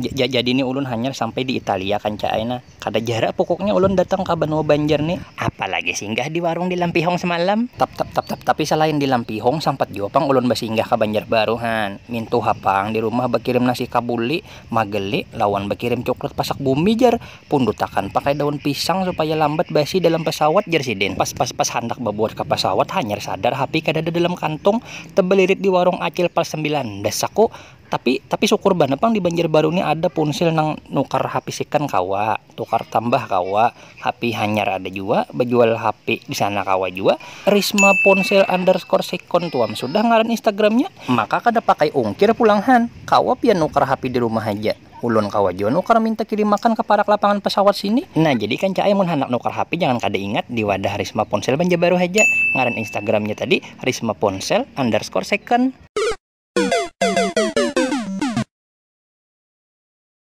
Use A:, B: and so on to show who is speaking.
A: J jadi ini ulun hanya sampai di Italia kan cak Aina kada jarak pokoknya ulun datang ke Benua Banjar nih apalagi singgah di warung di Lampihong semalam tap tap tap tap tapi selain di Lampihong juga jopang ulun basinggah ke Banjar Baruhan mintu hapang di rumah berkirim nasi kabuli mageli lawan berkirim coklat pasak bumi jar pundutakan pakai daun pisang supaya lambat basi dalam pesawat jar siden pas pas pas handak babuat ke pesawat hanyar sadar HP kada ada dalam kantung tebelirit di warung acil pas sembilan. dasaku tapi tapi syukur banget Bang di Banjarbaru ini ada ponsel nang nukar HP sikan kawa tukar tambah kawa HP hanyar ada juga bejual HP di sana kawa juga Risma ponsel underscore second tuam sudah ngaran Instagramnya maka kada pakai ungkir pulang han kawa pian nukar HP di rumah aja ulun kawa jua nukar minta kirim makan ke para lapangan pesawat sini nah jadi kan cahaya mun hendak nukar HP jangan kada ingat di wadah Risma ponsel Banjarbaru aja ngaran Instagramnya tadi Risma ponsel underscore second